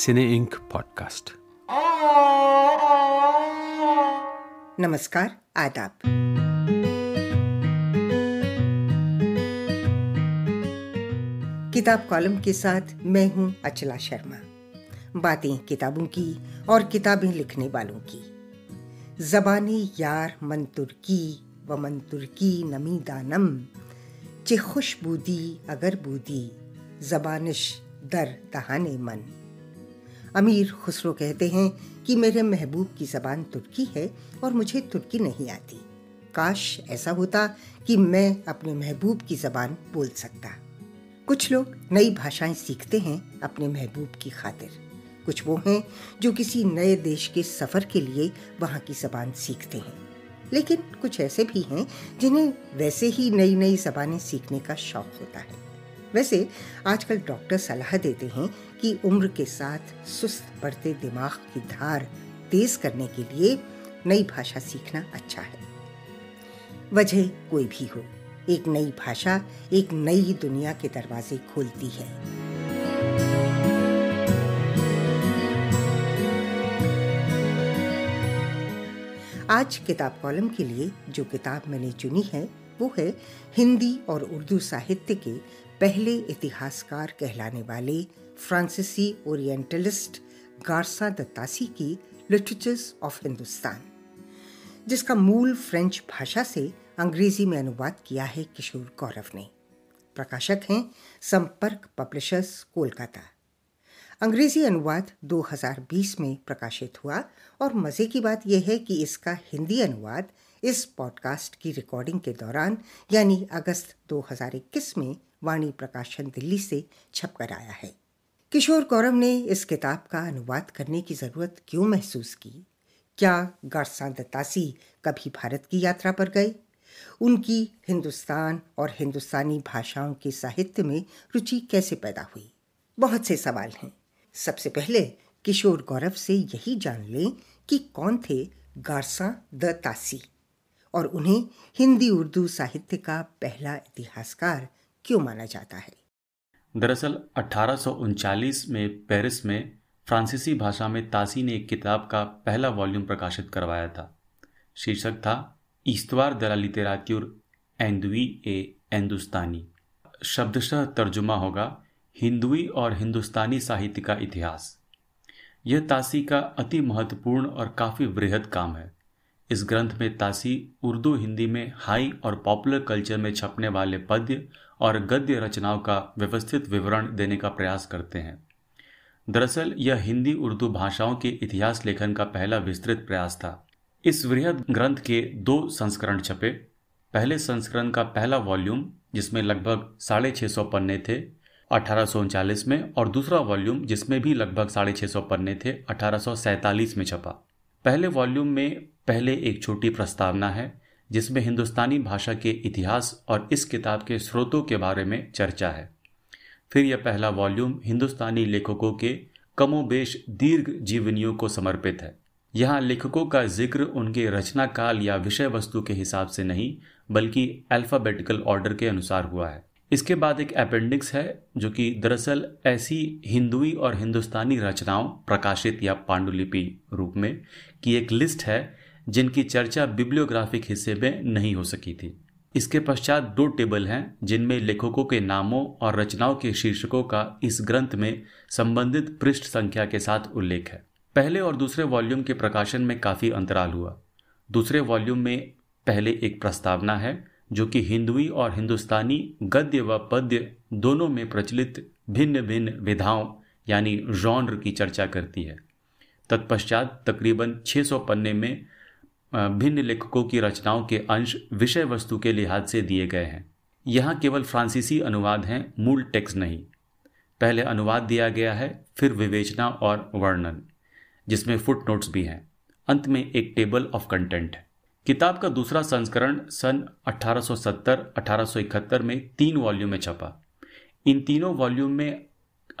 सिने ink podcast नमस्कार आदाब किताब कॉलम के साथ मैं हूं अचला शर्मा बातें किताबों की और किताबें लिखने वालों की जबानी यार मंतुर की व मंतुर की नमी दानम че खुश बूदी अगर बूदी जबानश दर दहाने मन अमीर खुसरो कहते हैं कि मेरे महबूब की जबान तुर्की है और मुझे तुर्की नहीं आती काश ऐसा होता कि मैं अपने महबूब की जबान बोल सकता कुछ लोग नई भाषाएं सीखते हैं अपने महबूब की खातिर कुछ वो हैं जो किसी नए देश के सफ़र के लिए वहाँ की जबान सीखते हैं लेकिन कुछ ऐसे भी हैं जिन्हें वैसे ही नई नई जबानें सीखने का शौक होता है वैसे आजकल डॉक्टर सलाह देते हैं कि उम्र के साथ सुस्त बढ़ते दिमाग की धार तेज करने के लिए नई भाषा सीखना अच्छा है वजह कोई भी हो एक नई भाषा एक नई दुनिया के दरवाजे खोलती है आज किताब कॉलम के लिए जो किताब मैंने चुनी है वो है हिंदी और उर्दू साहित्य के पहले इतिहासकार कहलाने वाले फ्रांसीसी ओरिएंटलिस्ट गारसा दत्तासी की लिटरेचर्स ऑफ हिंदुस्तान जिसका मूल फ्रेंच भाषा से अंग्रेजी में अनुवाद किया है किशोर गौरव ने प्रकाशक हैं संपर्क पब्लिशर्स कोलकाता अंग्रेजी अनुवाद 2020 में प्रकाशित हुआ और मज़े की बात यह है कि इसका हिंदी अनुवाद इस पॉडकास्ट की रिकॉर्डिंग के दौरान यानी अगस्त 2021 में वाणी प्रकाशन दिल्ली से छपकर आया है किशोर कौरव ने इस किताब का अनुवाद करने की ज़रूरत क्यों महसूस की क्या गारसा दत्तासी कभी भारत की यात्रा पर गए उनकी हिंदुस्तान और हिंदुस्तानी भाषाओं के साहित्य में रुचि कैसे पैदा हुई बहुत से सवाल हैं सबसे पहले किशोर गौरव से यही जान लें कि कौन थे गारसा द तासी और उन्हें हिंदी उर्दू साहित्य का पहला इतिहासकार क्यों माना जाता है दरअसल अठारह में पेरिस में फ्रांसीसी भाषा में तासी ने एक किताब का पहला वॉल्यूम प्रकाशित करवाया था शीर्षक था इस्तवार दला लिटेरा एंदुई ए एंदुस्तानी शब्दशः तर्जुमा होगा हिंदुई और हिंदुस्तानी साहित्य का इतिहास यह तासी का अति महत्वपूर्ण और काफ़ी वृहद काम है इस ग्रंथ में तासी उर्दू हिंदी में हाई और पॉपुलर कल्चर में छपने वाले पद्य और गद्य रचनाओं का व्यवस्थित विवरण देने का प्रयास करते हैं दरअसल यह हिंदी उर्दू भाषाओं के इतिहास लेखन का पहला विस्तृत प्रयास था इस वृहद ग्रंथ के दो संस्करण छपे पहले संस्करण का पहला वॉल्यूम जिसमें लगभग साढ़े छः सौ पन्ने थे अठारह में और दूसरा वॉल्यूम जिसमें भी लगभग साढ़े छः सौ पन्ने थे अठारह में छपा पहले वॉल्यूम में पहले एक छोटी प्रस्तावना है जिसमें हिंदुस्तानी भाषा के इतिहास और इस किताब के स्रोतों के बारे में चर्चा है फिर यह पहला वॉल्यूम हिंदुस्तानी लेखकों के कमोबेश दीर्घ जीवनियों को समर्पित है यहाँ लेखकों का जिक्र उनके रचनाकाल या विषय वस्तु के हिसाब से नहीं बल्कि अल्फ़ाबेटिकल ऑर्डर के अनुसार हुआ है इसके बाद एक अपेंडिक्स है जो कि दरअसल ऐसी हिंदुई और हिंदुस्तानी रचनाओं प्रकाशित या पांडुलिपि रूप में की एक लिस्ट है जिनकी चर्चा बिब्लियोग्राफिक हिस्से में नहीं हो सकी थी इसके पश्चात दो टेबल हैं जिनमें लेखकों के नामों और रचनाओं के शीर्षकों का इस ग्रंथ में संबंधित पृष्ठ संख्या के साथ उल्लेख है पहले और दूसरे वॉल्यूम के प्रकाशन में काफ़ी अंतराल हुआ दूसरे वॉल्यूम में पहले एक प्रस्तावना है जो कि हिंदुई और हिंदुस्तानी गद्य व पद्य दोनों में प्रचलित भिन्न भिन्न विधाओं यानी जॉनर की चर्चा करती है तत्पश्चात तकरीबन 600 पन्ने में भिन्न लेखकों की रचनाओं के अंश विषय वस्तु के लिहाज से दिए गए हैं यहाँ केवल फ्रांसीसी अनुवाद हैं मूल टेक्स्ट नहीं पहले अनुवाद दिया गया है फिर विवेचना और वर्णन जिसमें फुट नोट्स भी हैं अंत में एक टेबल ऑफ कंटेंट है किताब का दूसरा संस्करण सन 1870-1871 में तीन वॉल्यूम में छपा इन तीनों वॉल्यूम में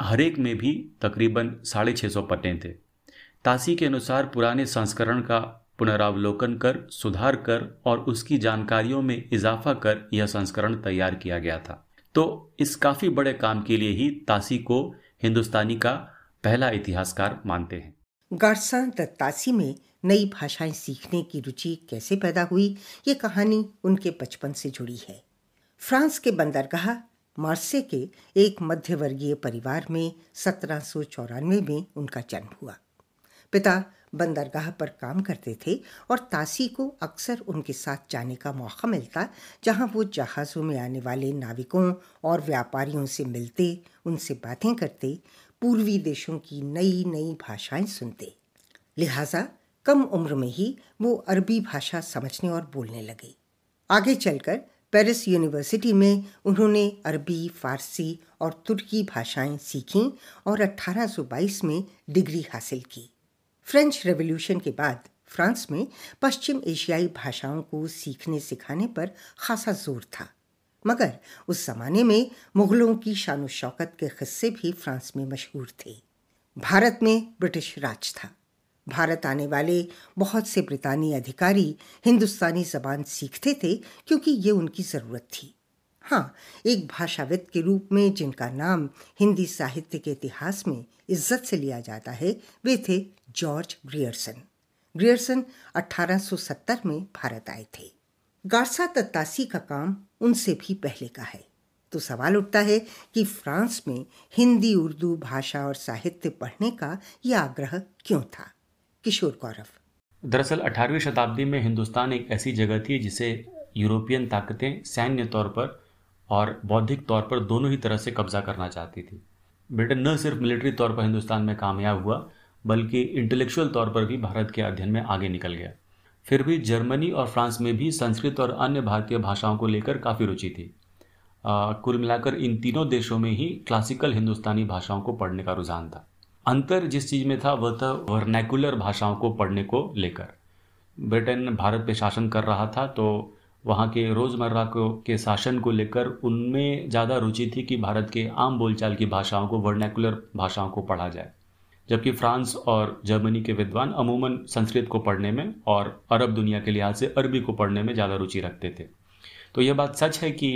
हरेक में भी तकरीबन साढ़े छः सौ पन्ने थे तासी के अनुसार पुराने संस्करण का पुनरावलोकन कर सुधार कर और उसकी जानकारियों में इजाफा कर यह संस्करण तैयार किया गया था तो इस काफ़ी बड़े काम के लिए ही तासी को हिंदुस्तानी का पहला इतिहासकार मानते हैं गारसा दत्तासी में नई भाषाएं सीखने की रुचि कैसे पैदा हुई ये कहानी उनके बचपन से जुड़ी है फ्रांस के बंदरगाह मार्से के एक मध्यवर्गीय परिवार में सत्रह में उनका जन्म हुआ पिता बंदरगाह पर काम करते थे और तासी को अक्सर उनके साथ जाने का मौका मिलता जहां वो जहाज़ों में आने वाले नाविकों और व्यापारियों से मिलते उनसे बातें करते पूर्वी देशों की नई नई भाषाएं सुनते लिहाजा कम उम्र में ही वो अरबी भाषा समझने और बोलने लगे आगे चलकर पेरिस यूनिवर्सिटी में उन्होंने अरबी फारसी और तुर्की भाषाएं सीखीं और 1822 में डिग्री हासिल की फ्रेंच रेवोल्यूशन के बाद फ्रांस में पश्चिम एशियाई भाषाओं को सीखने सिखाने पर खासा जोर था मगर उस जमाने में मुगलों की शान शौकत के खिस्से भी फ्रांस में मशहूर थे भारत में ब्रिटिश राज था भारत आने वाले बहुत से ब्रितानी अधिकारी हिंदुस्तानी जबान सीखते थे क्योंकि ये उनकी ज़रूरत थी हाँ एक भाषाविद के रूप में जिनका नाम हिंदी साहित्य के इतिहास में इज्जत से लिया जाता है वे थे जॉर्ज ग्रियर्सन ग्रियर्सन 1870 में भारत आए थे गारसा तत्तासी का काम उनसे भी पहले का है तो सवाल उठता है कि फ्रांस में हिंदी उर्दू भाषा और साहित्य पढ़ने का यह आग्रह क्यों था किशोर कौरव दरअसल 18वीं शताब्दी में हिंदुस्तान एक ऐसी जगह थी जिसे यूरोपियन ताकतें सैन्य तौर पर और बौद्धिक तौर पर दोनों ही तरह से कब्जा करना चाहती थी ब्रिटेन न सिर्फ मिलिट्री तौर पर हिंदुस्तान में कामयाब हुआ बल्कि इंटेलेक्चुअल तौर पर भी भारत के अध्ययन में आगे निकल गया फिर भी जर्मनी और फ्रांस में भी संस्कृत और अन्य भारतीय भाषाओं को लेकर काफ़ी रुचि थी कुल मिलाकर इन तीनों देशों में ही क्लासिकल हिंदुस्तानी भाषाओं को पढ़ने का रुझान था अंतर जिस चीज़ में था वह था वर्नैकुलर भाषाओं को पढ़ने को लेकर ब्रिटेन भारत पे शासन कर रहा था तो वहाँ के रोज़मर्रा को के शासन को लेकर उनमें ज़्यादा रुचि थी कि भारत के आम बोलचाल की भाषाओं को वर्नैकुलर भाषाओं को पढ़ा जाए जबकि फ्रांस और जर्मनी के विद्वान अमूमन संस्कृत को पढ़ने में और अरब दुनिया के लिहाज से अरबी को पढ़ने में ज़्यादा रुचि रखते थे तो यह बात सच है कि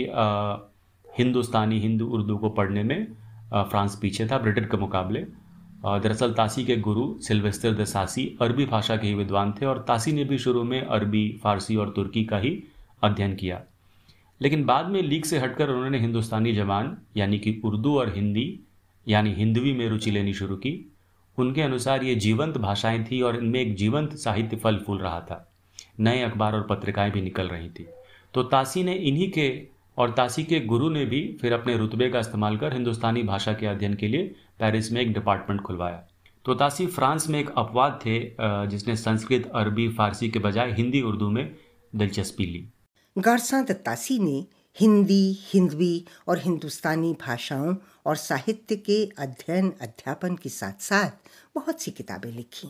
हिंदुस्तानी हिंदू उर्दू को पढ़ने में फ्रांस पीछे था ब्रिटेन के मुकाबले दरअसल तासी के गुरु सिल्वेस्टर द सासी अरबी भाषा के ही विद्वान थे और तासी ने भी शुरू में अरबी फारसी और तुर्की का ही अध्ययन किया लेकिन बाद में लीग से हटकर उन्होंने हिंदुस्तानी जबान यानी कि उर्दू और हिंदी यानी हिंदवी में रुचि लेनी शुरू की उनके अनुसार ये जीवंत भाषाएं थी और इनमें एक जीवंत साहित्य फल फूल रहा था नए अखबार और पत्रिकाएं भी निकल रही थी तो तासी ने इन्हीं के और तासी के गुरु ने भी फिर अपने रुतबे का इस्तेमाल कर हिंदुस्तानी भाषा के अध्ययन के लिए पेरिस में एक डिपार्टमेंट खुलवाया तोतासी फ्रांस में एक अपवाद थे जिसने संस्कृत अरबी फारसी के बजाय हिंदी उर्दू में दिलचस्पी ली गारसा दत्तासी ने हिंदी हिंदवी और हिंदुस्तानी भाषाओं और साहित्य के अध्ययन अध्यापन के साथ साथ बहुत सी किताबें लिखीं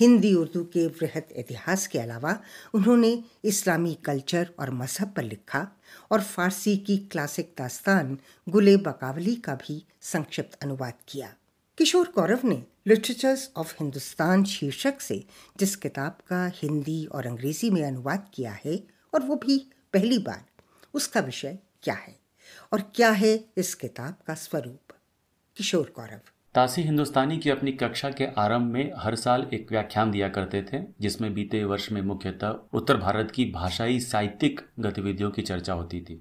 हिंदी उर्दू के वृहत इतिहास के अलावा उन्होंने इस्लामी कल्चर और मज़हब पर लिखा और फारसी की क्लासिक दास्तान गुले बकावली का भी संक्षिप्त अनुवाद किया किशोर कौरव ने लिटरेचर्स ऑफ हिंदुस्तान शीर्षक से जिस किताब का हिंदी और अंग्रेजी में अनुवाद किया है और वो भी पहली बार उसका विषय क्या है और क्या है इस किताब का स्वरूप किशोर कौरव तासी हिंदुस्तानी की अपनी कक्षा के आरंभ में हर साल एक व्याख्यान दिया करते थे जिसमें बीते वर्ष में मुख्यतः उत्तर भारत की भाषाई साहित्यिक गतिविधियों की चर्चा होती थी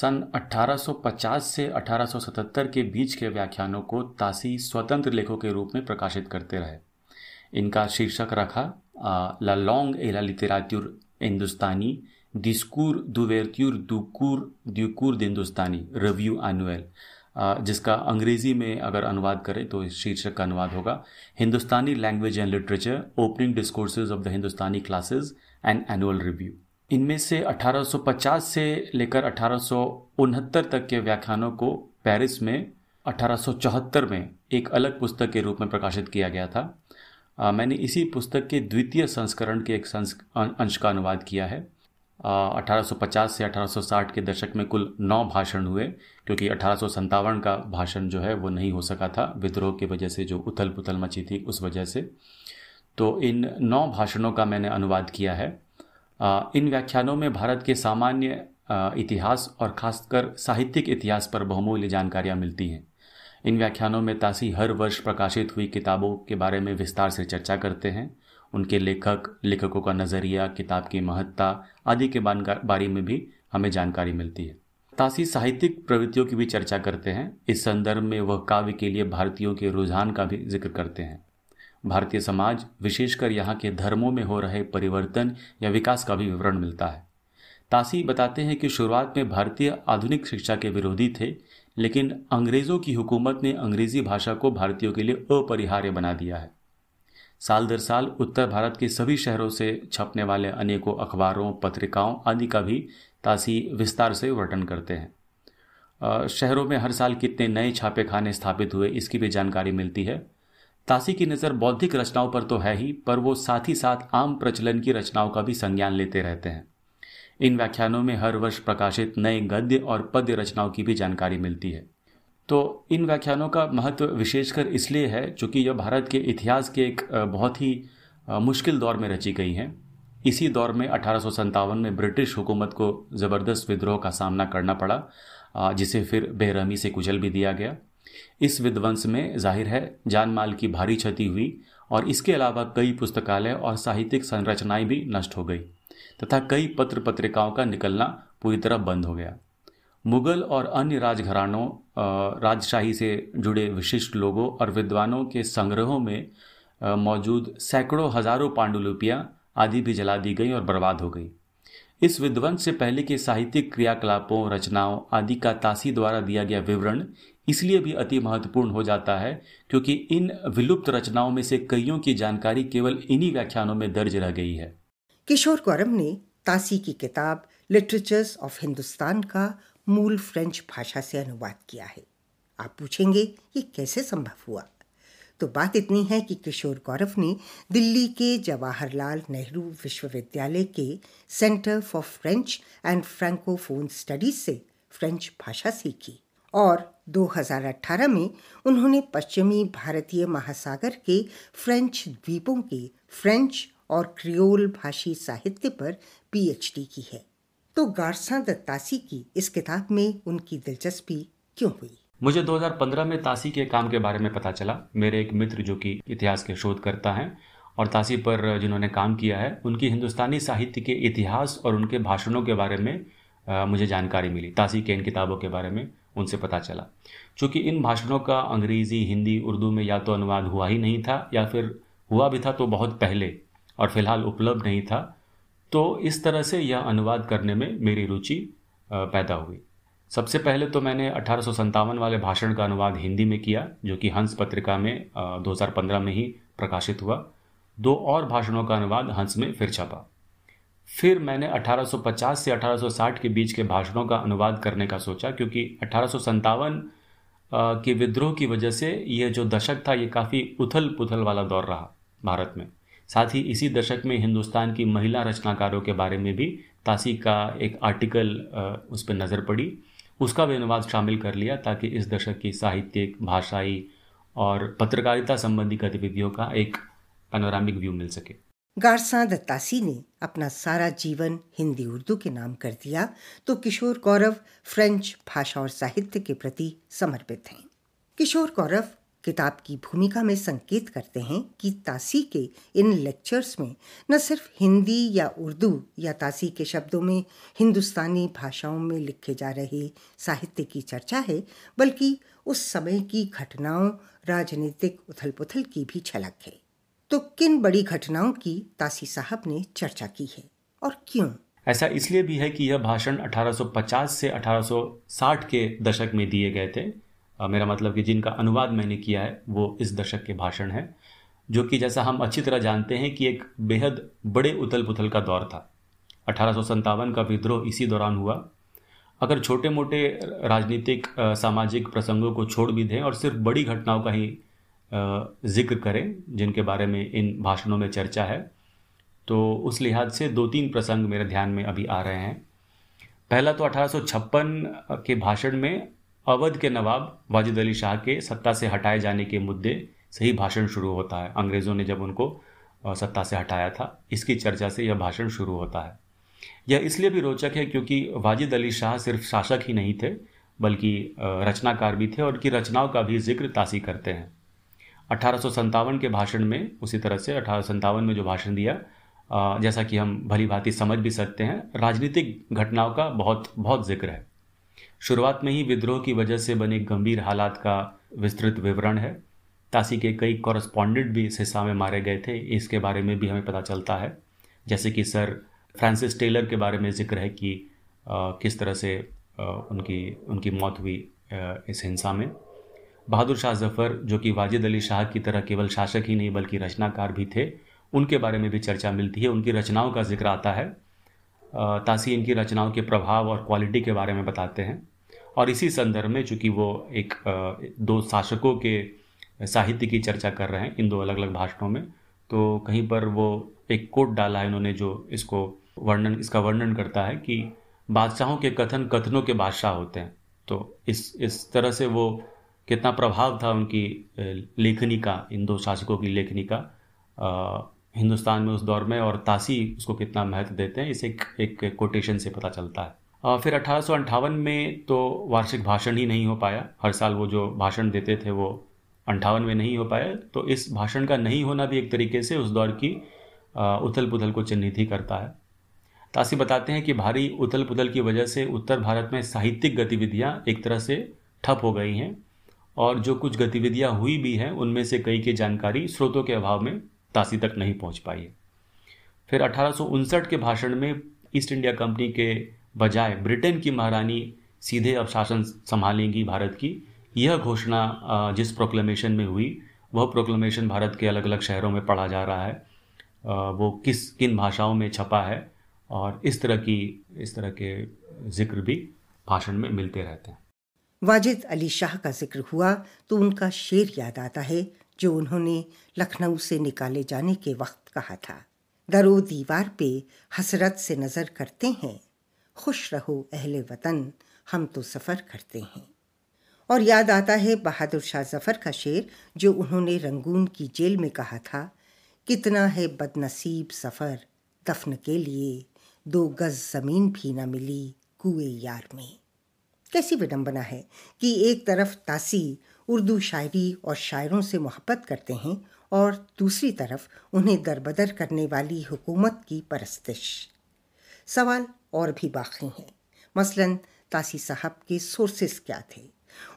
सन 1850 से 1877 के बीच के व्याख्यानों को तासी स्वतंत्र लेखों के रूप में प्रकाशित करते रहे इनका शीर्षक रखा ला लॉन्ग ए ला लितेरात्यूर हिंदुस्तानी डिस्कूर दुवेरत्यूर दुकूर द्यूकूर हिंदुस्तानी रिव्यू एनुअल जिसका अंग्रेजी में अगर अनुवाद करें तो इस शीर्षक का अनुवाद होगा Hindustani language and literature opening discourses of the Hindustani classes and annual review इनमें से 1850 से लेकर अठारह तक के व्याख्यानों को पेरिस में 1874 में एक अलग पुस्तक के रूप में प्रकाशित किया गया था मैंने इसी पुस्तक के द्वितीय संस्करण के एक अं- अंश का अनुवाद किया है 1850 से 1860 के दशक में कुल नौ भाषण हुए क्योंकि अठारह का भाषण जो है वो नहीं हो सका था विद्रोह की वजह से जो उथल पुथल मची थी उस वजह से तो इन नौ भाषणों का मैंने अनुवाद किया है इन व्याख्यानों में भारत के सामान्य इतिहास और खासकर साहित्यिक इतिहास पर बहुमूल्य जानकारियाँ मिलती हैं इन व्याख्यानों में तासी हर वर्ष प्रकाशित हुई किताबों के बारे में विस्तार से चर्चा करते हैं उनके लेखक लेखकों का नज़रिया किताब की महत्ता आदि के बारे में भी हमें जानकारी मिलती है तासी साहित्यिक प्रवृत्तियों की भी चर्चा करते हैं इस संदर्भ में वह काव्य के लिए भारतीयों के रुझान का भी जिक्र करते हैं भारतीय समाज विशेषकर यहाँ के धर्मों में हो रहे परिवर्तन या विकास का भी विवरण मिलता है तासी बताते हैं कि शुरुआत में भारतीय आधुनिक शिक्षा के विरोधी थे लेकिन अंग्रेज़ों की हुकूमत ने अंग्रेज़ी भाषा को भारतीयों के लिए अपरिहार्य बना दिया है साल दर साल उत्तर भारत के सभी शहरों से छपने वाले अनेकों अखबारों पत्रिकाओं आदि का भी तासी विस्तार से वर्णन करते हैं शहरों में हर साल कितने नए छापे खाने स्थापित हुए इसकी भी जानकारी मिलती है तासी की नज़र बौद्धिक रचनाओं पर तो है ही पर वो साथ ही साथ आम प्रचलन की रचनाओं का भी संज्ञान लेते रहते हैं इन व्याख्यानों में हर वर्ष प्रकाशित नए गद्य और पद्य रचनाओं की भी जानकारी मिलती है तो इन व्याख्यानों का महत्व विशेषकर इसलिए है चूँकि यह भारत के इतिहास के एक बहुत ही मुश्किल दौर में रची गई हैं इसी दौर में अठारह में ब्रिटिश हुकूमत को ज़बरदस्त विद्रोह का सामना करना पड़ा जिसे फिर बेरहमी से कुचल भी दिया गया इस विध्वंस में जाहिर है जान माल की भारी क्षति हुई और इसके अलावा कई पुस्तकालय और साहित्यिक संरचनाएं भी नष्ट हो गई तथा कई पत्र पत्रिकाओं का निकलना पूरी तरह बंद हो गया मुगल और अन्य राजघरानों राजशाही से जुड़े विशिष्ट लोगों और विद्वानों के संग्रहों में मौजूद सैकड़ों हजारों पांडुलिपियाँ आदि भी जला दी गई और बर्बाद हो गई इस विध्वंस से पहले के साहित्यिक क्रियाकलापों रचनाओं आदि का तासी द्वारा दिया गया विवरण इसलिए भी अति महत्वपूर्ण हो जाता है क्योंकि इन विलुप्त रचनाओं में से कईयों की जानकारी केवल इन्हीं व्याख्यानों में दर्ज रह गई है किशोर कौरम ने तासी की किताब लिटरेचर्स ऑफ हिंदुस्तान का मूल फ्रेंच भाषा से अनुवाद किया है आप पूछेंगे ये कैसे संभव हुआ तो बात इतनी है कि किशोर गौरव ने दिल्ली के जवाहरलाल नेहरू विश्वविद्यालय के centre for French and francophone studies से फ्रेंच भाषा सीखी और 2018 में उन्होंने पश्चिमी भारतीय महासागर के फ्रेंच द्वीपों के फ्रेंच और क्रियोल भाषी साहित्य पर पीएचडी की है तो गारसा दत्तासी की इस किताब में उनकी दिलचस्पी क्यों हुई मुझे 2015 में तासी के काम के बारे में पता चला मेरे एक मित्र जो कि इतिहास के शोध करता है और तासी पर जिन्होंने काम किया है उनकी हिंदुस्तानी साहित्य के इतिहास और उनके भाषणों के बारे में आ, मुझे जानकारी मिली तासी के इन किताबों के बारे में उनसे पता चला चूँकि इन भाषणों का अंग्रेज़ी हिंदी उर्दू में या तो अनुवाद हुआ ही नहीं था या फिर हुआ भी था तो बहुत पहले और फिलहाल उपलब्ध नहीं था तो इस तरह से यह अनुवाद करने में मेरी रुचि पैदा हुई सबसे पहले तो मैंने अठारह वाले भाषण का अनुवाद हिंदी में किया जो कि हंस पत्रिका में 2015 में ही प्रकाशित हुआ दो और भाषणों का अनुवाद हंस में फिर छपा फिर मैंने 1850 से 1860 के बीच के भाषणों का अनुवाद करने का सोचा क्योंकि अठारह के विद्रोह की वजह से यह जो दशक था ये काफ़ी उथल पुथल वाला दौर रहा भारत में साथ ही इसी दशक में हिंदुस्तान की महिला रचनाकारों के बारे में भी तासी का एक आर्टिकल उस पर नज़र पड़ी उसका भी अनुवाद शामिल कर लिया ताकि इस दशक की साहित्यिक भाषाई और पत्रकारिता संबंधी गतिविधियों का एक पैनोरामिक व्यू मिल सके गारसा दत्तासी ने अपना सारा जीवन हिंदी उर्दू के नाम कर दिया तो किशोर कौरव फ्रेंच भाषा और साहित्य के प्रति समर्पित हैं किशोर कौरव किताब की भूमिका में संकेत करते हैं कि तासी के इन लेक्चर्स में न सिर्फ हिंदी या उर्दू या तासी के शब्दों में हिंदुस्तानी भाषाओं में लिखे जा रहे साहित्य की चर्चा है बल्कि उस समय की घटनाओं राजनीतिक उथल पुथल की भी झलक है तो किन बड़ी घटनाओं की तासी साहब ने चर्चा की है और क्यों ऐसा इसलिए भी है कि यह भाषण 1850 से 1860 के दशक में दिए गए थे मेरा मतलब कि जिनका अनुवाद मैंने किया है वो इस दशक के भाषण है जो कि जैसा हम अच्छी तरह जानते हैं कि एक बेहद बड़े उथल पुथल का दौर था अठारह का विद्रोह इसी दौरान हुआ अगर छोटे मोटे राजनीतिक सामाजिक प्रसंगों को छोड़ भी दें और सिर्फ बड़ी घटनाओं का ही जिक्र करें जिनके बारे में इन भाषणों में चर्चा है तो उस लिहाज से दो तीन प्रसंग मेरे ध्यान में अभी आ रहे हैं पहला तो अठारह के भाषण में अवध के नवाब वाजिद अली शाह के सत्ता से हटाए जाने के मुद्दे से ही भाषण शुरू होता है अंग्रेज़ों ने जब उनको सत्ता से हटाया था इसकी चर्चा से यह भाषण शुरू होता है यह इसलिए भी रोचक है क्योंकि वाजिद अली शाह सिर्फ शासक ही नहीं थे बल्कि रचनाकार भी थे और उनकी रचनाओं का भी जिक्र तासी करते हैं अठारह के भाषण में उसी तरह से अठारह में जो भाषण दिया जैसा कि हम भली भांति समझ भी सकते हैं राजनीतिक घटनाओं का बहुत बहुत जिक्र है शुरुआत में ही विद्रोह की वजह से बने गंभीर हालात का विस्तृत विवरण है तासी के कई कॉरस्पॉन्डेंट भी इस हिस्सा में मारे गए थे इसके बारे में भी हमें पता चलता है जैसे कि सर फ्रांसिस टेलर के बारे में जिक्र है कि आ, किस तरह से आ, उनकी उनकी मौत हुई आ, इस हिंसा में बहादुर शाह जफर जो कि वाजिद अली शाह की तरह केवल शासक ही नहीं बल्कि रचनाकार भी थे उनके बारे में भी चर्चा मिलती है उनकी रचनाओं का जिक्र आता है तासी इनकी रचनाओं के प्रभाव और क्वालिटी के बारे में बताते हैं और इसी संदर्भ में चूँकि वो एक दो शासकों के साहित्य की चर्चा कर रहे हैं इन दो अलग अलग भाषणों में तो कहीं पर वो एक कोट डाला है इन्होंने जो इसको वर्णन इसका वर्णन करता है कि बादशाहों के कथन कथनों के बादशाह होते हैं तो इस इस तरह से वो कितना प्रभाव था उनकी लेखनी का इन दो शासकों की लेखनी का आ, हिंदुस्तान में उस दौर में और तासी उसको कितना महत्व देते हैं इसे एक, एक कोटेशन से पता चलता है फिर अठारह में तो वार्षिक भाषण ही नहीं हो पाया हर साल वो जो भाषण देते थे वो अंठावन में नहीं हो पाया तो इस भाषण का नहीं होना भी एक तरीके से उस दौर की उथल पुथल को चिन्हित ही करता है तासी तो बताते हैं कि भारी उथल पुथल की वजह से उत्तर भारत में साहित्यिक गतिविधियाँ एक तरह से ठप हो गई हैं और जो कुछ गतिविधियाँ हुई भी हैं उनमें से कई की जानकारी स्रोतों के अभाव में तासी तक नहीं पहुँच पाई है फिर अठारह के भाषण में ईस्ट इंडिया कंपनी के बजाय ब्रिटेन की महारानी सीधे अब शासन संभालेंगी भारत की यह घोषणा जिस प्रोक्लेमेशन में हुई वह प्रोक्लेमेशन भारत के अलग अलग शहरों में पढ़ा जा रहा है वो किस किन भाषाओं में छपा है और इस तरह की इस तरह के जिक्र भी भाषण में मिलते रहते हैं वाजिद अली शाह का जिक्र हुआ तो उनका शेर याद आता है जो उन्होंने लखनऊ से निकाले जाने के वक्त कहा था दरो दीवार पे हसरत से नज़र करते हैं खुश रहो अहले वतन हम तो सफ़र करते हैं और याद आता है बहादुर शाह जफ़र का शेर जो उन्होंने रंगून की जेल में कहा था कितना है बदनसीब सफ़र दफन के लिए दो गज़ ज़मीन भी न मिली कुए यार में कैसी विडम्बना है कि एक तरफ तासी उर्दू शायरी और शायरों से मोहब्बत करते हैं और दूसरी तरफ उन्हें दरबदर करने वाली हुकूमत की परस्तिश सवाल और भी बाकी हैं मसलन तासी साहब के सोर्सेस क्या थे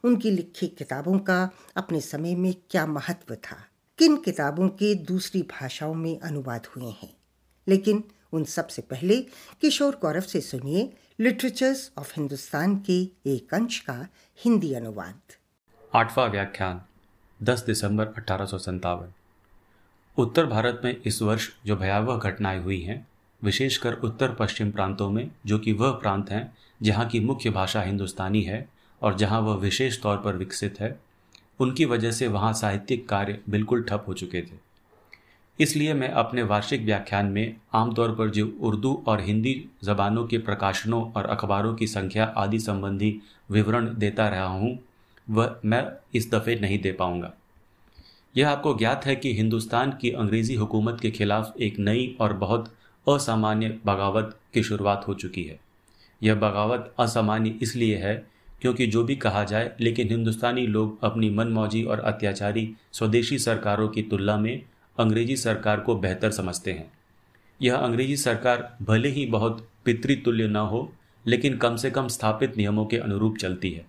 उनकी लिखी किताबों का अपने समय में क्या महत्व था किन किताबों के दूसरी भाषाओं में अनुवाद हुए हैं लेकिन उन सब से पहले किशोर गौरव से सुनिए लिटरेचर्स ऑफ हिंदुस्तान के एक अंश का हिंदी अनुवाद आठवां व्याख्यान 10 दिसंबर अठारह उत्तर भारत में इस वर्ष जो भयावह घटनाएं हुई हैं विशेषकर उत्तर पश्चिम प्रांतों में जो कि वह प्रांत हैं जहाँ की मुख्य भाषा हिंदुस्तानी है और जहाँ वह विशेष तौर पर विकसित है उनकी वजह से वहाँ साहित्यिक कार्य बिल्कुल ठप हो चुके थे इसलिए मैं अपने वार्षिक व्याख्यान में आमतौर पर जो उर्दू और हिंदी जबानों के प्रकाशनों और अखबारों की संख्या आदि संबंधी विवरण देता रहा हूँ वह मैं इस दफ़े नहीं दे पाऊँगा यह आपको ज्ञात है कि हिंदुस्तान की अंग्रेज़ी हुकूमत के खिलाफ एक नई और बहुत असामान्य बगावत की शुरुआत हो चुकी है यह बगावत असामान्य इसलिए है क्योंकि जो भी कहा जाए लेकिन हिंदुस्तानी लोग अपनी मनमौजी और अत्याचारी स्वदेशी सरकारों की तुलना में अंग्रेजी सरकार को बेहतर समझते हैं यह अंग्रेजी सरकार भले ही बहुत पितृतुल्य न हो लेकिन कम से कम स्थापित नियमों के अनुरूप चलती है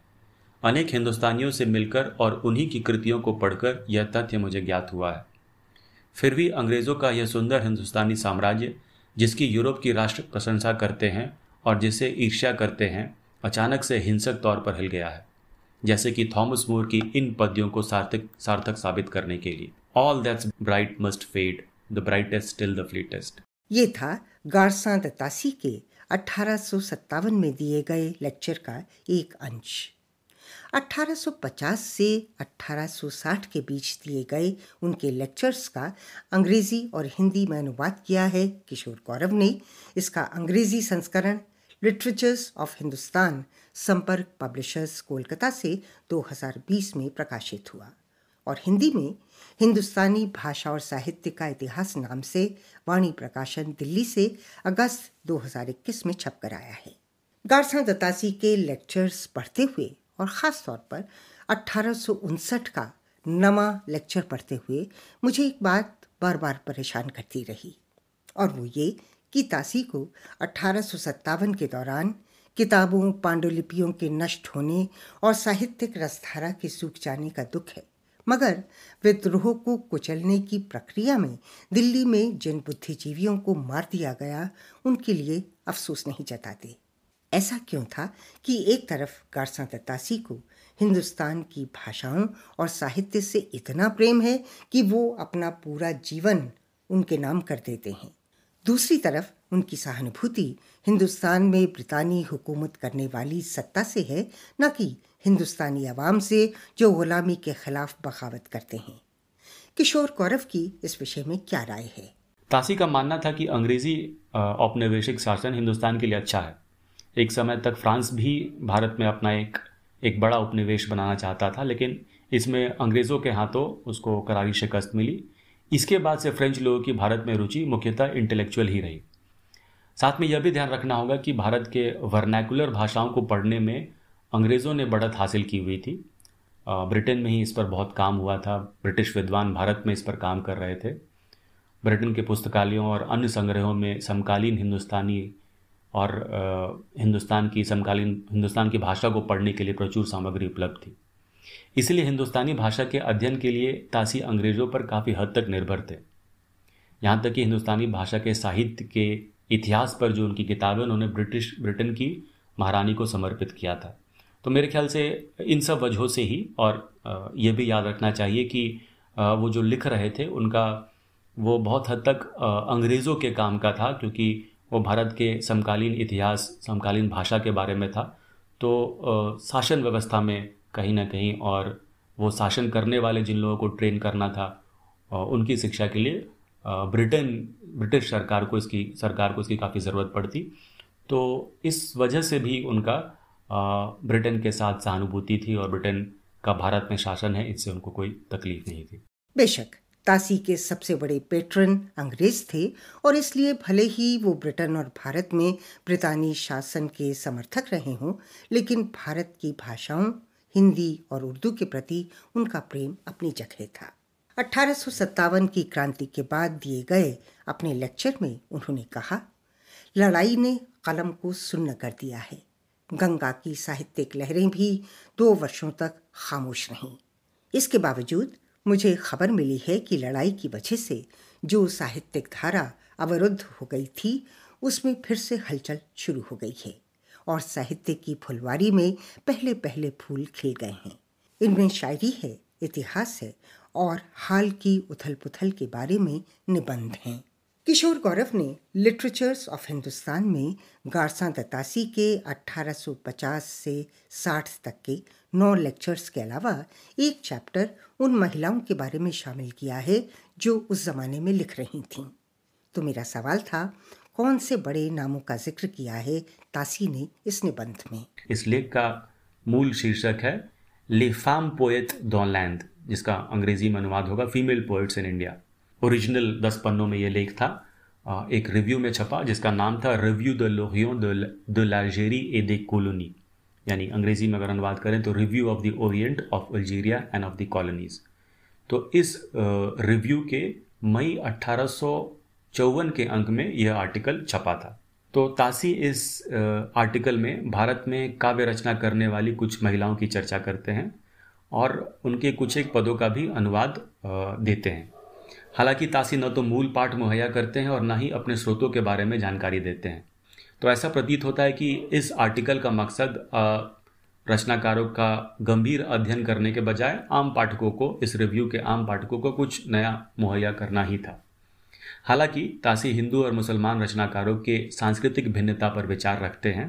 अनेक हिंदुस्तानियों से मिलकर और उन्हीं की कृतियों को पढ़कर यह तथ्य मुझे ज्ञात हुआ है फिर भी अंग्रेज़ों का यह सुंदर हिंदुस्तानी साम्राज्य जिसकी यूरोप की राष्ट्र प्रशंसा करते हैं और जिसे ईर्ष्या करते हैं अचानक से हिंसक तौर पर हिल गया है जैसे कि थॉमस मोर की इन पद्यों को सार्थक सार्थक साबित करने के लिए all that's bright must fade the brightest till the fleetest ये था गारसा दत्तासी के अठारह में दिए गए लेक्चर का एक अंश 1850 से 1860 के बीच दिए गए उनके लेक्चर्स का अंग्रेजी और हिंदी में अनुवाद किया है किशोर गौरव ने इसका अंग्रेजी संस्करण लिटरेचर्स ऑफ हिंदुस्तान संपर्क पब्लिशर्स कोलकाता से 2020 में प्रकाशित हुआ और हिंदी में हिंदुस्तानी भाषा और साहित्य का इतिहास नाम से वाणी प्रकाशन दिल्ली से अगस्त 2021 में छपकर आया है गारसा दत्तासी के लेक्चर्स पढ़ते हुए और ख़ास तौर पर अट्ठारह का नवा लेक्चर पढ़ते हुए मुझे एक बात बार बार परेशान करती रही और वो ये कि तासी को अट्ठारह के दौरान किताबों पांडुलिपियों के नष्ट होने और साहित्यिक रसधारा के सूख जाने का दुख है मगर विद्रोह को कुचलने की प्रक्रिया में दिल्ली में जिन बुद्धिजीवियों को मार दिया गया उनके लिए अफसोस नहीं जताते ऐसा क्यों था कि एक तरफ गारसा दत्तासी को हिंदुस्तान की भाषाओं और साहित्य से इतना प्रेम है कि वो अपना पूरा जीवन उनके नाम कर देते हैं दूसरी तरफ उनकी सहानुभूति हिंदुस्तान में ब्रितानी हुकूमत करने वाली सत्ता से है न कि हिंदुस्तानी आवाम से जो गुलामी के खिलाफ बगावत करते हैं किशोर कौरव की इस विषय में क्या राय है तासी का मानना था कि अंग्रेजी औपनिवेशिक शासन हिंदुस्तान के लिए अच्छा है एक समय तक फ्रांस भी भारत में अपना एक एक बड़ा उपनिवेश बनाना चाहता था लेकिन इसमें अंग्रेज़ों के हाथों उसको करारी शिकस्त मिली इसके बाद से फ्रेंच लोगों की भारत में रुचि मुख्यतः इंटेलेक्चुअल ही रही साथ में यह भी ध्यान रखना होगा कि भारत के वर्नैकुलर भाषाओं को पढ़ने में अंग्रेज़ों ने बढ़त हासिल की हुई थी ब्रिटेन में ही इस पर बहुत काम हुआ था ब्रिटिश विद्वान भारत में इस पर काम कर रहे थे ब्रिटेन के पुस्तकालयों और अन्य संग्रहों में समकालीन हिंदुस्तानी और हिंदुस्तान की समकालीन हिंदुस्तान की भाषा को पढ़ने के लिए प्रचुर सामग्री उपलब्ध थी इसलिए हिंदुस्तानी भाषा के अध्ययन के लिए तासी अंग्रेज़ों पर काफ़ी हद तक निर्भर थे यहाँ तक कि हिंदुस्तानी भाषा के साहित्य के इतिहास पर जो उनकी किताबें उन्होंने ब्रिटिश ब्रिटेन की महारानी को समर्पित किया था तो मेरे ख्याल से इन सब वजहों से ही और ये भी याद रखना चाहिए कि वो जो लिख रहे थे उनका वो बहुत हद तक अंग्रेज़ों के काम का था क्योंकि वो भारत के समकालीन इतिहास समकालीन भाषा के बारे में था तो शासन व्यवस्था में कहीं ना कहीं और वो शासन करने वाले जिन लोगों को ट्रेन करना था उनकी शिक्षा के लिए ब्रिटेन ब्रिटिश सरकार को इसकी सरकार को इसकी काफ़ी ज़रूरत पड़ती तो इस वजह से भी उनका ब्रिटेन के साथ सहानुभूति थी और ब्रिटेन का भारत में शासन है इससे उनको कोई तकलीफ नहीं थी बेशक तासी के सबसे बड़े पेट्रन अंग्रेज थे और इसलिए भले ही वो ब्रिटेन और भारत में ब्रितानी शासन के समर्थक रहे हों लेकिन भारत की भाषाओं हिंदी और उर्दू के प्रति उनका प्रेम अपनी जगह था अठारह की क्रांति के बाद दिए गए अपने लेक्चर में उन्होंने कहा लड़ाई ने कलम को सुन्न कर दिया है गंगा की साहित्यिक लहरें भी दो वर्षों तक खामोश रहीं इसके बावजूद मुझे खबर मिली है कि लड़ाई की वजह से जो साहित्यिक धारा अवरुद्ध हो गई थी उसमें फिर से हलचल शुरू हो गई है और साहित्य की फुलवारी में पहले पहले फूल खिल गए हैं इनमें शायरी है इतिहास है और हाल की उथल पुथल के बारे में निबंध हैं किशोर गौरव ने लिटरेचर्स ऑफ हिंदुस्तान में गारसा दत्तासी के 1850 से 60 तक के नौ लेक्चर्स के अलावा एक चैप्टर उन महिलाओं के बारे में शामिल किया है जो उस ज़माने में लिख रही थीं तो मेरा सवाल था कौन से बड़े नामों का जिक्र किया है तासी ने इस निबंध में इस लेख का मूल शीर्षक है ले पोएट दौलैंड जिसका अंग्रेजी में अनुवाद होगा female poets in India original दस पन्नों में यह लेख था एक रिव्यू में छपा जिसका नाम था रिव्यू द लोहियो द लाजेरी ए दे कॉलोनी यानी अंग्रेजी में अगर अनुवाद करें तो review of the Orient of Algeria and of the colonies तो इस रिव्यू के मई अट्ठारह के अंक में यह आर्टिकल छपा था तो तासी इस आर्टिकल में भारत में काव्य रचना करने वाली कुछ महिलाओं की चर्चा करते हैं और उनके कुछ एक पदों का भी अनुवाद देते हैं हालांकि तासी न तो मूल पाठ मुहैया करते हैं और ना ही अपने स्रोतों के बारे में जानकारी देते हैं तो ऐसा प्रतीत होता है कि इस आर्टिकल का मकसद रचनाकारों का गंभीर अध्ययन करने के बजाय आम पाठकों को इस रिव्यू के आम पाठकों को कुछ नया मुहैया करना ही था हालांकि तासी हिंदू और मुसलमान रचनाकारों के सांस्कृतिक भिन्नता पर विचार रखते हैं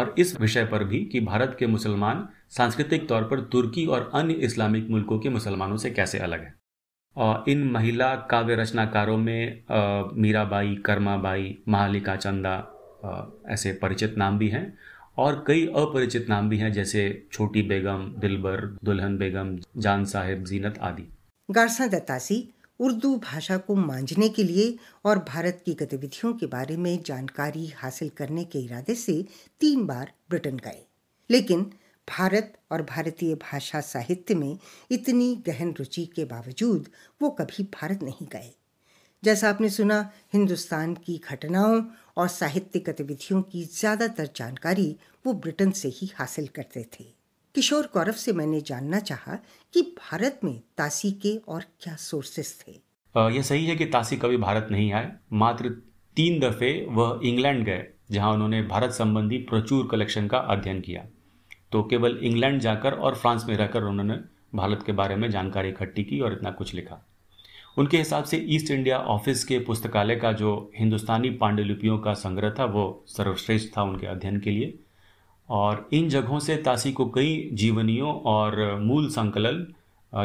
और इस विषय पर भी कि भारत के मुसलमान सांस्कृतिक तौर पर तुर्की और अन्य इस्लामिक मुल्कों के मुसलमानों से कैसे अलग हैं इन महिला काव्य रचनाकारों में मीराबाई कर्माबाई महालिका चंदा ऐसे परिचित नाम भी हैं और कई अपरिचित नाम भी हैं जैसे छोटी बेगम दिलबर दुल्हन बेगम जान साहेब जीनत आदि गारसा दत्तासी उर्दू भाषा को मांझने के लिए और भारत की गतिविधियों के बारे में जानकारी हासिल करने के इरादे से तीन बार ब्रिटेन गए लेकिन भारत और भारतीय भाषा साहित्य में इतनी गहन रुचि के बावजूद वो कभी भारत नहीं गए जैसा आपने सुना हिंदुस्तान की घटनाओं और साहित्य गतिविधियों की ज़्यादातर जानकारी वो ब्रिटेन से ही हासिल करते थे किशोर कौरव से मैंने जानना चाहा कि भारत में तासी के और क्या सोर्सेस थे यह सही है कि तासी कभी भारत नहीं आए मात्र तीन दफे वह इंग्लैंड गए जहां उन्होंने भारत संबंधी प्रचुर कलेक्शन का अध्ययन किया तो केवल इंग्लैंड जाकर और फ्रांस में रहकर उन्होंने भारत के बारे में जानकारी इकट्ठी की और इतना कुछ लिखा उनके हिसाब से ईस्ट इंडिया ऑफिस के पुस्तकालय का जो हिंदुस्तानी पांडुलिपियों का संग्रह था वो सर्वश्रेष्ठ था उनके अध्ययन के लिए और इन जगहों से तासी को कई जीवनियों और मूल संकलन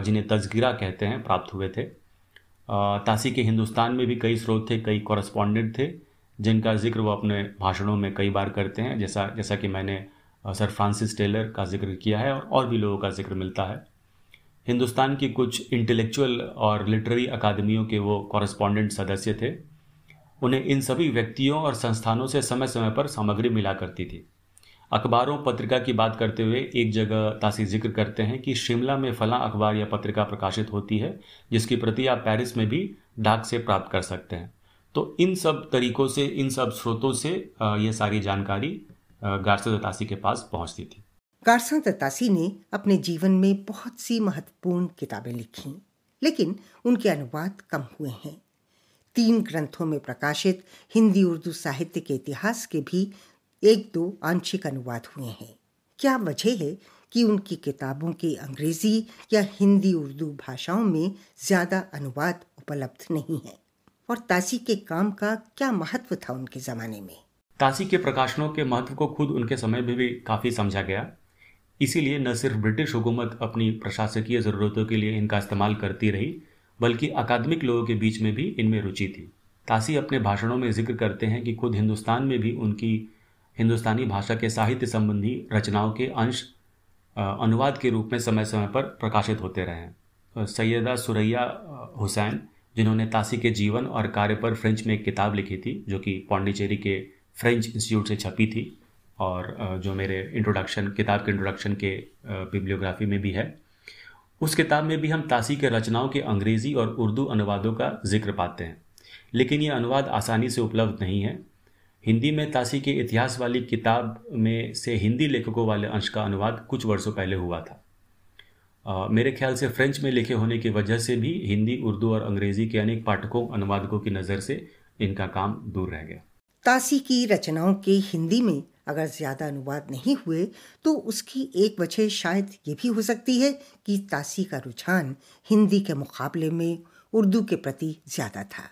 जिन्हें तजगिरा कहते हैं प्राप्त हुए थे तासी के हिंदुस्तान में भी कई स्रोत थे कई कॉरस्पॉन्डेंट थे जिनका जिक्र वो अपने भाषणों में कई बार करते हैं जैसा जैसा कि मैंने सर फ्रांसिस टेलर का जिक्र किया है और और भी लोगों का जिक्र मिलता है हिंदुस्तान की कुछ इंटेलेक्चुअल और लिटरेरी अकादमियों के वो कॉरेस्पॉन्डेंट सदस्य थे उन्हें इन सभी व्यक्तियों और संस्थानों से समय समय पर सामग्री मिला करती थी अखबारों पत्रिका की बात करते हुए एक जगह तासी जिक्र करते हैं कि शिमला में फलां अखबार या पत्रिका प्रकाशित होती है जिसकी प्रति आप पेरिस में भी डाक से प्राप्त कर सकते हैं तो इन सब तरीकों से इन सब स्रोतों से ये सारी जानकारी गार्सा दत्तासी के पास पहुंचती थी गारसा दत्तासी ने अपने जीवन में बहुत सी महत्वपूर्ण किताबें लिखी लेकिन उनके अनुवाद कम हुए हैं तीन ग्रंथों में प्रकाशित हिंदी उर्दू साहित्य के इतिहास के भी एक दो आंशिक अनुवाद हुए हैं क्या वजह है कि उनकी किताबों के अंग्रेजी या हिंदी उर्दू भाषाओं में ज़्यादा अनुवाद उपलब्ध नहीं है और तासी के काम का क्या महत्व था उनके ज़माने में काशी के प्रकाशनों के महत्व को खुद उनके समय में भी काफ़ी समझा गया इसीलिए न सिर्फ ब्रिटिश हुकूमत अपनी प्रशासकीय ज़रूरतों के लिए इनका इस्तेमाल करती रही बल्कि अकादमिक लोगों के बीच में भी इनमें रुचि थी तासी अपने भाषणों में जिक्र करते हैं कि खुद हिंदुस्तान में भी उनकी हिंदुस्तानी भाषा के साहित्य संबंधी रचनाओं के अंश अनुवाद के रूप में समय समय पर प्रकाशित होते रहे हैं सैयदा सुरैया हुसैन जिन्होंने तासी के जीवन और कार्य पर फ्रेंच में एक किताब लिखी थी जो कि पौंडीचेरी के फ्रेंच इंस्टीट्यूट से छपी थी और जो मेरे इंट्रोडक्शन किताब के इंट्रोडक्शन के बिब्लियोग्राफी में भी है उस किताब में भी हम तासी के रचनाओं के अंग्रेज़ी और उर्दू अनुवादों का जिक्र पाते हैं लेकिन ये अनुवाद आसानी से उपलब्ध नहीं है हिंदी में तासी के इतिहास वाली किताब में से हिंदी लेखकों वाले अंश का अनुवाद कुछ वर्षों पहले हुआ था आ, मेरे ख्याल से फ्रेंच में लिखे होने की वजह से भी हिंदी उर्दू और अंग्रेज़ी के अनेक पाठकों अनुवादकों की नज़र से इनका काम दूर रह गया तासी की रचनाओं के हिंदी में अगर ज़्यादा अनुवाद नहीं हुए तो उसकी एक वजह शायद ये भी हो सकती है कि तासी का रुझान हिंदी के मुकाबले में उर्दू के प्रति ज़्यादा था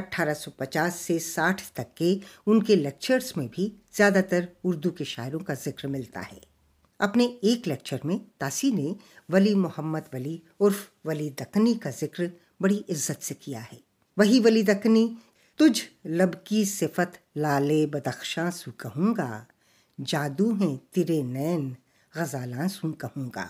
1850 से 60 तक के उनके लेक्चर्स में भी ज़्यादातर उर्दू के शायरों का जिक्र मिलता है अपने एक लेक्चर में तासी ने वली मोहम्मद वली उर्फ वली दक्कनी का जिक्र बड़ी इज्जत से किया है वही वली दक्कनी तुझ लब की सिफत लाले बदख्शां सु कहूँगा जादू हैं तेरे नैन गजालां सु कहूँगा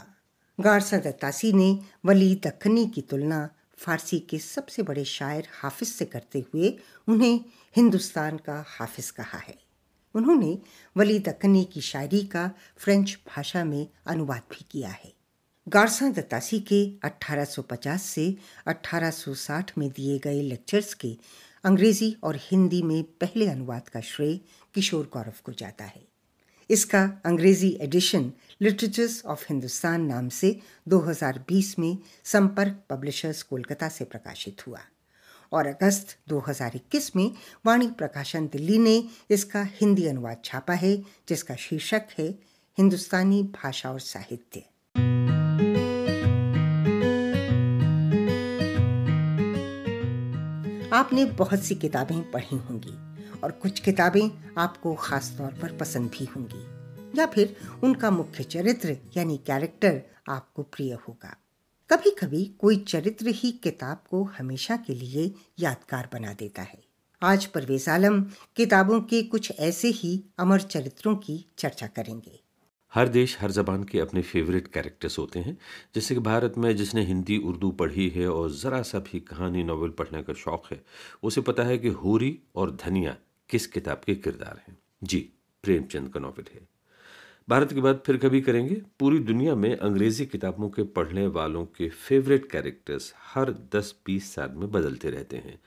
गारसा दत्तासी ने वली दखनी की तुलना फारसी के सबसे बड़े शायर हाफिज से करते हुए उन्हें हिंदुस्तान का हाफिज कहा है उन्होंने वली दखनी की शायरी का फ्रेंच भाषा में अनुवाद भी किया है गारसा दत्तासी के 1850 से 1860 में दिए गए लेक्चर्स के अंग्रेजी और हिंदी में पहले अनुवाद का श्रेय किशोर गौरव को जाता है इसका अंग्रेजी एडिशन लिटरेचर्स ऑफ हिंदुस्तान नाम से 2020 में संपर्क पब्लिशर्स कोलकाता से प्रकाशित हुआ और अगस्त 2021 में वाणी प्रकाशन दिल्ली ने इसका हिंदी अनुवाद छापा है जिसका शीर्षक है हिंदुस्तानी भाषा और साहित्य आपने बहुत सी किताबें पढ़ी होंगी और कुछ किताबें आपको खास तौर पर पसंद भी होंगी या फिर उनका मुख्य चरित्र यानी कैरेक्टर आपको प्रिय होगा कभी कभी कोई चरित्र ही किताब को हमेशा के लिए यादगार बना देता है आज परवेज आलम किताबों के कुछ ऐसे ही अमर चरित्रों की चर्चा करेंगे हर देश हर ज़बान के अपने फेवरेट कैरेक्टर्स होते हैं जैसे कि भारत में जिसने हिंदी उर्दू पढ़ी है और ज़रा सा भी कहानी नावल पढ़ने का शौक़ है उसे पता है कि होरी और धनिया किस किताब के किरदार हैं जी प्रेमचंद का नावल है भारत की बात फिर कभी करेंगे पूरी दुनिया में अंग्रेज़ी किताबों के पढ़ने वालों के फेवरेट कैरेक्टर्स हर 10-20 साल में बदलते रहते हैं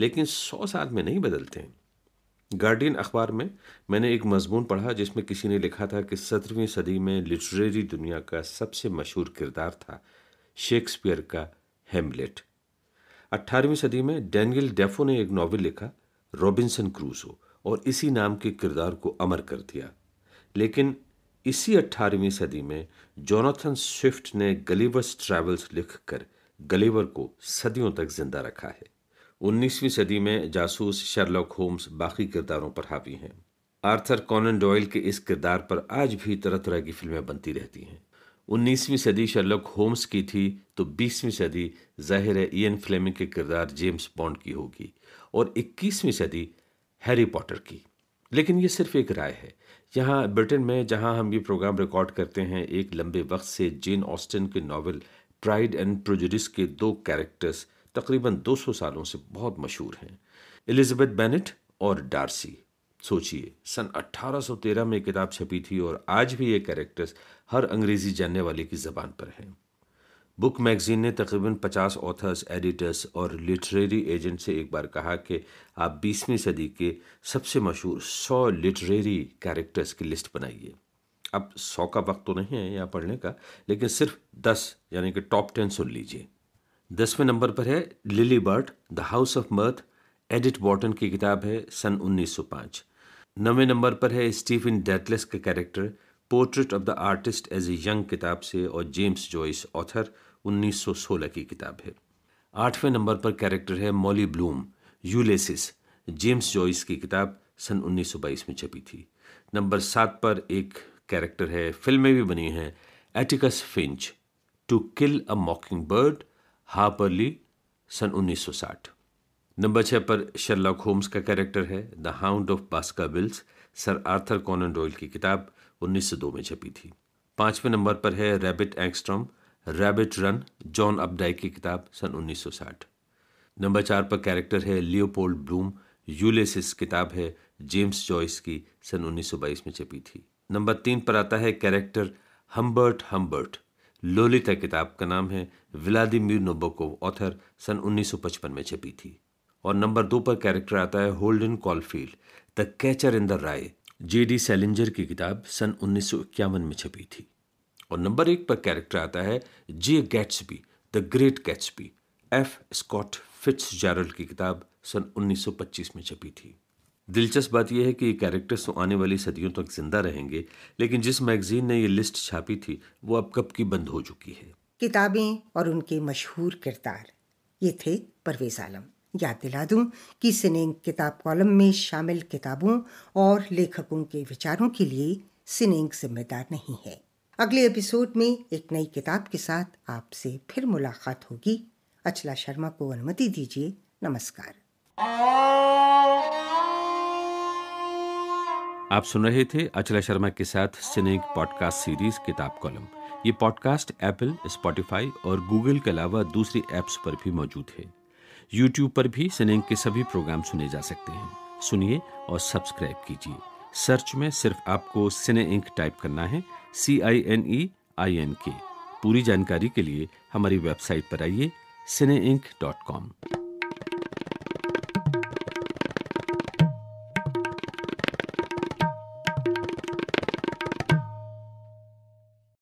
लेकिन 100 साल में नहीं बदलते हैं गार्डियन अखबार में मैंने एक मजमून पढ़ा जिसमें किसी ने लिखा था कि सत्रहवीं सदी में लिटरेरी दुनिया का सबसे मशहूर किरदार था शेक्सपियर का हेमलेट अट्ठारहवीं सदी में डैनियल डेफो ने एक नावल लिखा रॉबिन्सन क्रूजो और इसी नाम के किरदार को अमर कर दिया लेकिन इसी अट्ठारहवीं सदी में जोनाथन स्विफ्ट ने गलीवर्स ट्रैवल्स लिखकर गलीवर को सदियों तक जिंदा रखा है उन्नीसवीं सदी में जासूस शर्लॉक होम्स बाकी किरदारों पर हावी हैं आर्थर कॉनन डॉयल के इस किरदार पर आज भी तरह तरह की फिल्में बनती रहती हैं उन्नीसवीं सदी शर्लॉक होम्स की थी तो बीसवीं सदी जाहिर है इन फ्लेमिंग के किरदार जेम्स बॉन्ड की होगी और इक्कीसवीं सदी हैरी पॉटर की लेकिन ये सिर्फ एक राय है यहाँ ब्रिटेन में जहाँ हम ये प्रोग्राम रिकॉर्ड करते हैं एक लंबे वक्त से जेन ऑस्टिन के नावल प्राइड एंड प्रोजुडिस के दो कैरेक्टर्स तकरीबन 200 सालों से बहुत मशहूर हैं एलिजाबेथ बेनेट और डार्सी सोचिए सन 1813 में किताब छपी थी और आज भी ये कैरेक्टर्स हर अंग्रेज़ी जानने वाले की ज़बान पर हैं बुक मैगज़ीन ने तकरीबन 50 ऑथर्स एडिटर्स और लिटरेरी एजेंट से एक बार कहा कि आप 20वीं सदी के सबसे मशहूर 100 लिटरेरी कैरेक्टर्स की लिस्ट बनाइए अब 100 का वक्त तो नहीं है यहाँ पढ़ने का लेकिन सिर्फ 10 यानी कि टॉप 10 सुन लीजिए दसवें नंबर पर है Lily Bart the house of mirth Edith Wharton की किताब है सन 1905 नवें नंबर पर है स्टीफन डेटलेस का character portrait of the artist as a young किताब से और जेम्स जॉइस ऑथर 1916 की किताब है आठवें नंबर पर कैरेक्टर है Molly Bloom Ulysses James Joyce की किताब सन 1922 में छपी थी नंबर सात पर एक कैरेक्टर है फिल्में भी बनी हैं Atticus Finch To Kill a Mockingbird Harper Lee सन 1960 नंबर छः पर शर्लॉक होम्स का कैरेक्टर है the Hound of Baskervilles Sir Arthur Conan Doyle की किताब 1902 में छपी थी पाँचवें नंबर पर है Rabbit Angstrom Rabbit Run John Updike की किताब सन 1960 नंबर चार पर कैरेक्टर है लियोपोल्ड ब्लूम यूलेसिस किताब है जेम्स जॉयस की सन 1922 में छपी थी नंबर तीन पर आता है कैरेक्टर हम्बर्ट हम्बर्ट लोलिता किताब का नाम है व्लादिमिर नोबोकोव ऑथर सन 1955 में छपी थी और नंबर दो पर कैरेक्टर आता है Holden Caulfield the Catcher in the Rye J D Salinger की किताब सन उन्नीस में छपी थी और नंबर एक पर कैरेक्टर आता है Jay Gatsby the Great Gatsby F Scott Fitzgerald की किताब सन 1925 में छपी थी दिलचस्प बात यह है कि ये कैरेक्टर्स तो आने वाली सदियों तक जिंदा रहेंगे लेकिन जिस मैगजीन ने ये लिस्ट छापी थी वो अब कब की बंद हो चुकी है किताबें और उनके मशहूर किरदार ये थे परवेज आलम याद दिला दूं कि सिनेंग किताब कॉलम में शामिल किताबों और लेखकों के विचारों के लिए सिनेंग जिम्मेदार नहीं है अगले एपिसोड में एक नई किताब के साथ आपसे फिर मुलाकात होगी अचला शर्मा को अनुमति दीजिए नमस्कार आप सुन रहे थे अचला शर्मा के साथ सिनेक पॉडकास्ट सीरीज किताब कॉलम ये पॉडकास्ट एप्पल स्पॉटिफाई और गूगल के अलावा दूसरी एप्स पर भी मौजूद है यूट्यूब पर भी सिनेक के सभी प्रोग्राम सुने जा सकते हैं सुनिए और सब्सक्राइब कीजिए सर्च में सिर्फ आपको सिने इंक टाइप करना है सी I N E I N के पूरी जानकारी के लिए हमारी वेबसाइट पर आइए सिने इंक डॉट कॉम